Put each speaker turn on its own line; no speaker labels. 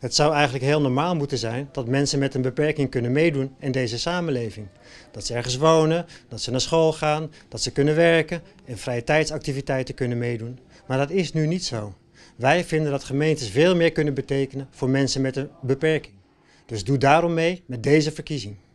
Het zou eigenlijk heel normaal moeten zijn dat mensen met een beperking kunnen meedoen in deze samenleving. Dat ze ergens wonen, dat ze naar school gaan, dat ze kunnen werken en vrije tijdsactiviteiten kunnen meedoen. Maar dat is nu niet zo. Wij vinden dat gemeentes veel meer kunnen betekenen voor mensen met een beperking. Dus doe daarom mee met deze verkiezing.